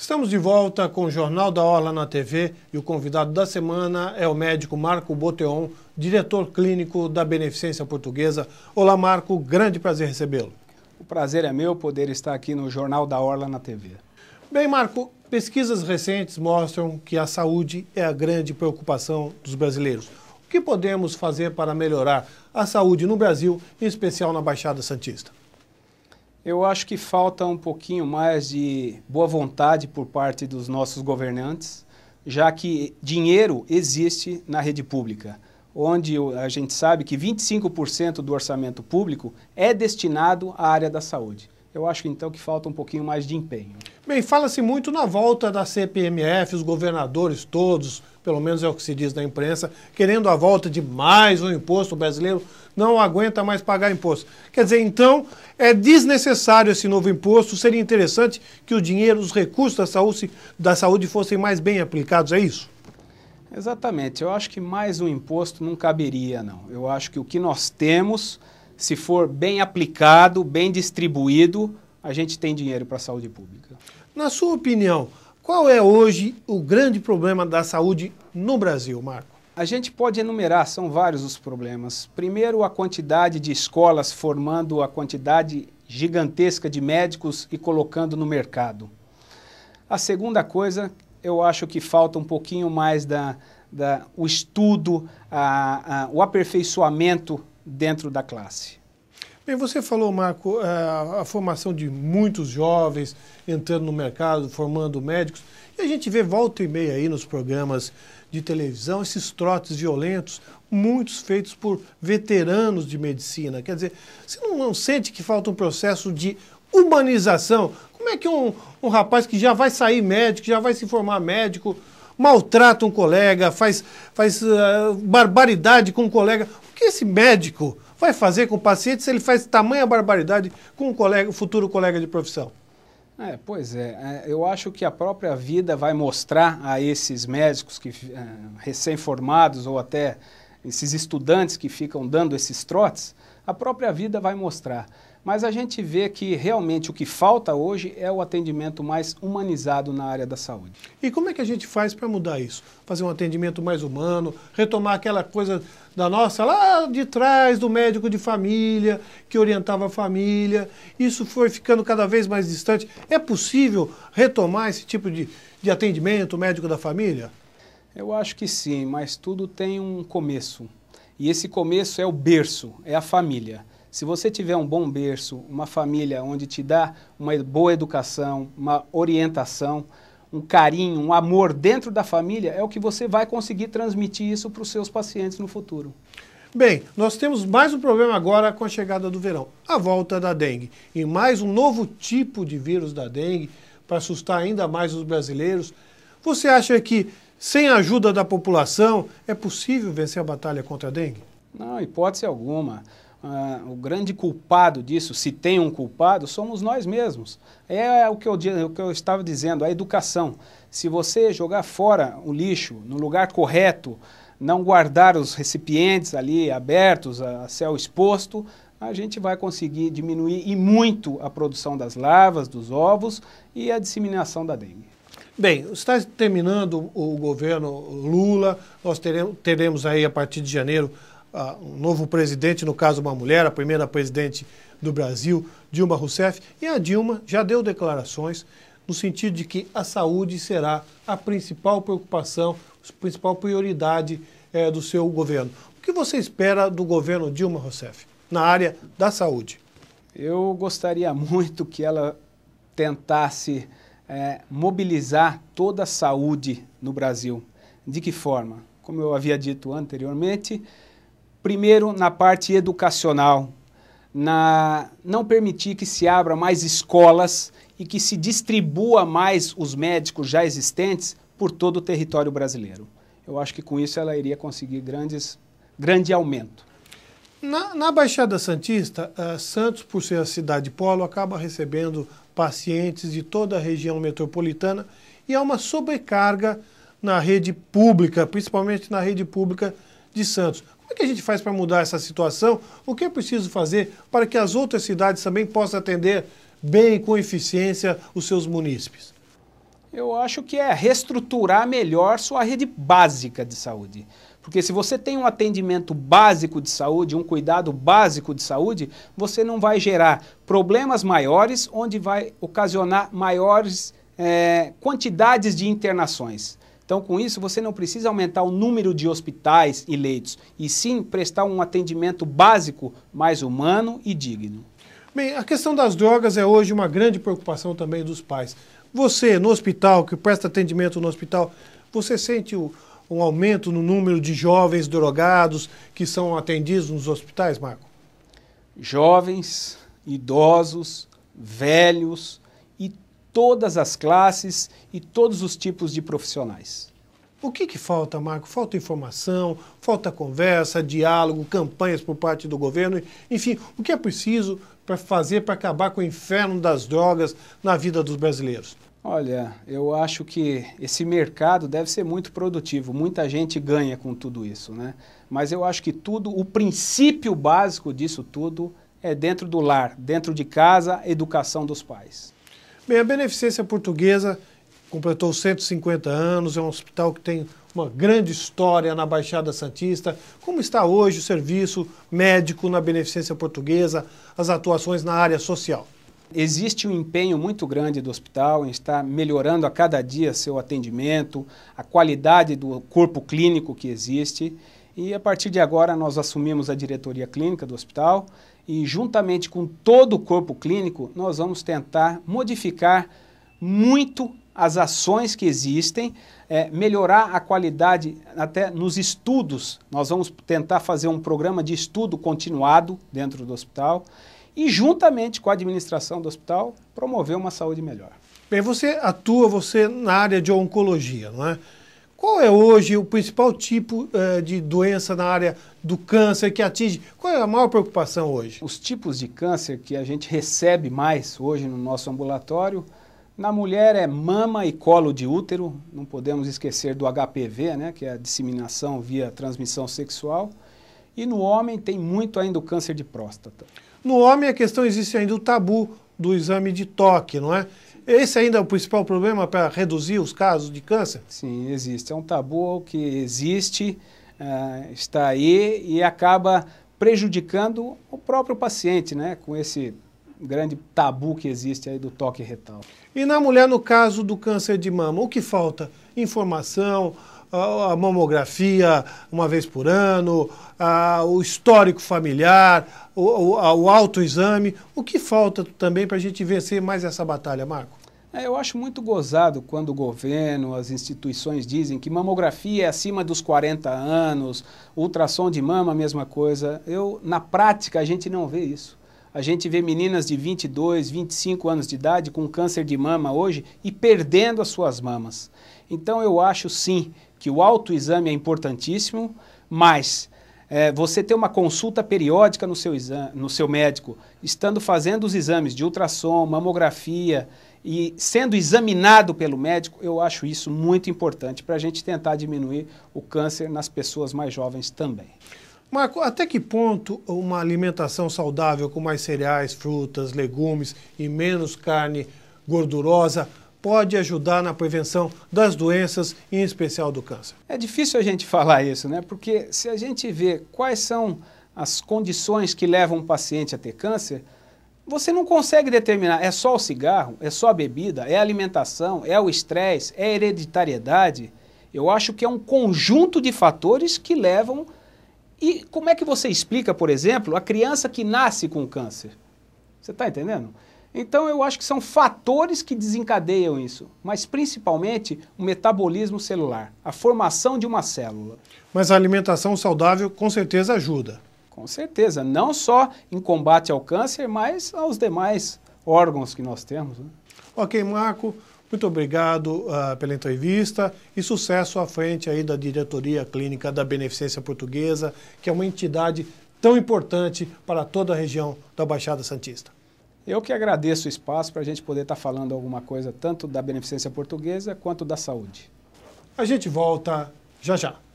Estamos de volta com o Jornal da Orla na TV e o convidado da semana é o médico Marco Boteon, diretor clínico da Beneficência Portuguesa. Olá, Marco, grande prazer recebê-lo. O prazer é meu poder estar aqui no Jornal da Orla na TV. Bem, Marco, pesquisas recentes mostram que a saúde é a grande preocupação dos brasileiros. O que podemos fazer para melhorar a saúde no Brasil, em especial na Baixada Santista? Eu acho que falta um pouquinho mais de boa vontade por parte dos nossos governantes, já que dinheiro existe na rede pública, onde a gente sabe que 25% do orçamento público é destinado à área da saúde eu acho então que falta um pouquinho mais de empenho. Bem, fala-se muito na volta da CPMF, os governadores todos, pelo menos é o que se diz na imprensa, querendo a volta de mais um imposto. O brasileiro não aguenta mais pagar imposto. Quer dizer, então, é desnecessário esse novo imposto. Seria interessante que o dinheiro, os recursos da saúde, da saúde fossem mais bem aplicados, é isso? Exatamente. Eu acho que mais um imposto não caberia, não. Eu acho que o que nós temos se for bem aplicado, bem distribuído, a gente tem dinheiro para a saúde pública. Na sua opinião, qual é hoje o grande problema da saúde no Brasil, Marco? A gente pode enumerar, são vários os problemas. Primeiro, a quantidade de escolas formando a quantidade gigantesca de médicos e colocando no mercado. A segunda coisa, eu acho que falta um pouquinho mais da, da o estudo, a, a, o aperfeiçoamento dentro da classe. Bem, você falou, Marco, é, a, formação de muitos jovens entrando no mercado, formando médicos. E a gente vê volta e meia aí nos programas de televisão esses trotes violentos, muitos feitos por veteranos de medicina. Quer dizer, você não, não sente que falta um processo de humanização? Como é que um, um rapaz que já vai sair médico, já vai se formar médico, maltrata um colega, faz, faz uh, barbaridade com um colega que esse médico vai fazer com o paciente se ele faz tamanha barbaridade com o colega, futuro colega de profissão? É, pois é, é, eu acho que a própria vida vai mostrar a esses médicos que é, recém-formados ou até esses estudantes que ficam dando esses trotes, a própria vida vai mostrar mas a gente vê que realmente o que falta hoje é o atendimento mais humanizado na área da saúde. E como é que a gente faz para mudar isso? Fazer um atendimento mais humano, retomar aquela coisa da nossa lá de trás do médico de família, que orientava a família. Isso foi ficando cada vez mais distante. É possível retomar esse tipo de, de atendimento médico da família? Eu acho que sim, mas tudo tem um começo. E esse começo é o berço, é a família. Se você tiver um bom berço, uma família onde te dá uma boa educação, uma orientação, um carinho, um amor dentro da família, é o que você vai conseguir transmitir isso para os seus pacientes no futuro. Bem, nós temos mais um problema agora com a chegada do verão, a volta da dengue. E mais um novo tipo de vírus da dengue para assustar ainda mais os brasileiros. Você acha que sem a ajuda da população é possível vencer a batalha contra a dengue? Não, hipótese alguma ah, o grande culpado disso, se tem um culpado, somos nós mesmos. É, é o que, eu, o que eu estava dizendo, a educação. Se você jogar fora o lixo no lugar correto, não guardar os recipientes ali abertos, a céu exposto, a gente vai conseguir diminuir e muito a produção das larvas, dos ovos e a disseminação da dengue. Bem, está terminando o governo Lula, nós teremos, teremos aí a partir de janeiro um novo presidente, no caso uma mulher, a primeira presidente do Brasil, Dilma Rousseff, e a Dilma já deu declarações no sentido de que a saúde será a principal preocupação, a principal prioridade eh, do seu governo. O que você espera do governo Dilma Rousseff na área da saúde? Eu gostaria muito que ela tentasse é, mobilizar toda a saúde no Brasil. De que forma? Como eu havia dito anteriormente, Primeiro, na parte educacional, na não permitir que se abra mais escolas e que se distribua mais os médicos já existentes por todo o território brasileiro. Eu acho que com isso ela iria conseguir grandes, grande aumento. Na, na Baixada Santista, uh, Santos, por ser a cidade polo, acaba recebendo pacientes de toda a região metropolitana e há uma sobrecarga na rede pública, principalmente na rede pública de Santos. Como é que a gente faz para mudar essa situação? O que é preciso fazer para que as outras cidades também possam atender bem, com eficiência, os seus munícipes? Eu acho que é reestruturar melhor sua rede básica de saúde. Porque se você tem um atendimento básico de saúde, um cuidado básico de saúde, você não vai gerar problemas maiores, onde vai ocasionar maiores é, quantidades de internações. Então, com isso, você não precisa aumentar o número de hospitais e leitos, e sim prestar um atendimento básico mais humano e digno. Bem, a questão das drogas é hoje uma grande preocupação também dos pais. Você, no hospital, que presta atendimento no hospital, você sente o, um aumento no número de jovens drogados que são atendidos nos hospitais, Marco? Jovens, idosos, velhos, todas as classes e todos os tipos de profissionais. O que, que falta, Marco? Falta informação, falta conversa, diálogo, campanhas por parte do governo, enfim, o que é preciso para fazer para acabar com o inferno das drogas na vida dos brasileiros? Olha, eu acho que esse mercado deve ser muito produtivo. Muita gente ganha com tudo isso, né? Mas eu acho que tudo, o princípio básico disso tudo é dentro do lar, dentro de casa, educação dos pais. Bem, a Beneficência Portuguesa completou 150 anos, é um hospital que tem uma grande história na Baixada Santista. Como está hoje o serviço médico na Beneficência Portuguesa, as atuações na área social? Existe um empenho muito grande do hospital em estar melhorando a cada dia seu atendimento, a qualidade do corpo clínico que existe. E a partir de agora nós assumimos a diretoria clínica do hospital e juntamente com todo o corpo clínico, nós vamos tentar modificar muito as ações que existem, é, melhorar a qualidade até nos estudos. Nós vamos tentar fazer um programa de estudo continuado dentro do hospital e, juntamente com a administração do hospital, promover uma saúde melhor. Bem, você atua você na área de oncologia, não é? Qual é hoje o principal tipo eh, de doença na área do câncer que atinge? Qual é a maior preocupação hoje? Os tipos de câncer que a gente recebe mais hoje no nosso ambulatório, na mulher é mama e colo de útero, não podemos esquecer do HPV, né, que é a disseminação via transmissão sexual, e no homem tem muito ainda o câncer de próstata. No homem a questão existe ainda o tabu do exame de toque, não é? Esse ainda é o principal problema para reduzir os casos de câncer? Sim, existe. É um tabu que existe, uh, está aí e acaba prejudicando o próprio paciente, né? Com esse grande tabu que existe aí do toque retal. E na mulher, no caso do câncer de mama, o que falta? Informação, a mamografia uma vez por ano, a, o histórico familiar, o, o, o autoexame. O que falta também para a gente vencer mais essa batalha, Marco? É, eu acho muito gozado quando o governo, as instituições dizem que mamografia é acima dos 40 anos, ultrassom de mama, a mesma coisa. Eu, na prática, a gente não vê isso. A gente vê meninas de 22, 25 anos de idade com câncer de mama hoje e perdendo as suas mamas. Então eu acho sim que o autoexame é importantíssimo, mas é, você ter uma consulta periódica no seu, exame, no seu médico, estando fazendo os exames de ultrassom, mamografia e sendo examinado pelo médico, eu acho isso muito importante para a gente tentar diminuir o câncer nas pessoas mais jovens também. Marco, até que ponto uma alimentação saudável com mais cereais, frutas, legumes e menos carne gordurosa pode ajudar na prevenção das doenças, em especial do câncer. É difícil a gente falar isso, né? Porque se a gente vê quais são as condições que levam um paciente a ter câncer, você não consegue determinar, é só o cigarro, é só a bebida, é a alimentação, é o estresse, é a hereditariedade. Eu acho que é um conjunto de fatores que levam. E como é que você explica, por exemplo, a criança que nasce com câncer? Você está entendendo? Então eu acho que são fatores que desencadeiam isso, mas principalmente o metabolismo celular, a formação de uma célula. Mas a alimentação saudável com certeza ajuda. Com certeza, não só em combate ao câncer, mas aos demais órgãos que nós temos. Né? Ok, Marco, muito obrigado uh, pela entrevista e sucesso à frente aí da diretoria clínica da Beneficência Portuguesa, que é uma entidade tão importante para toda a região da Baixada Santista. Eu que agradeço o espaço para a gente poder estar tá falando alguma coisa tanto da beneficência portuguesa quanto da saúde. A gente volta já já.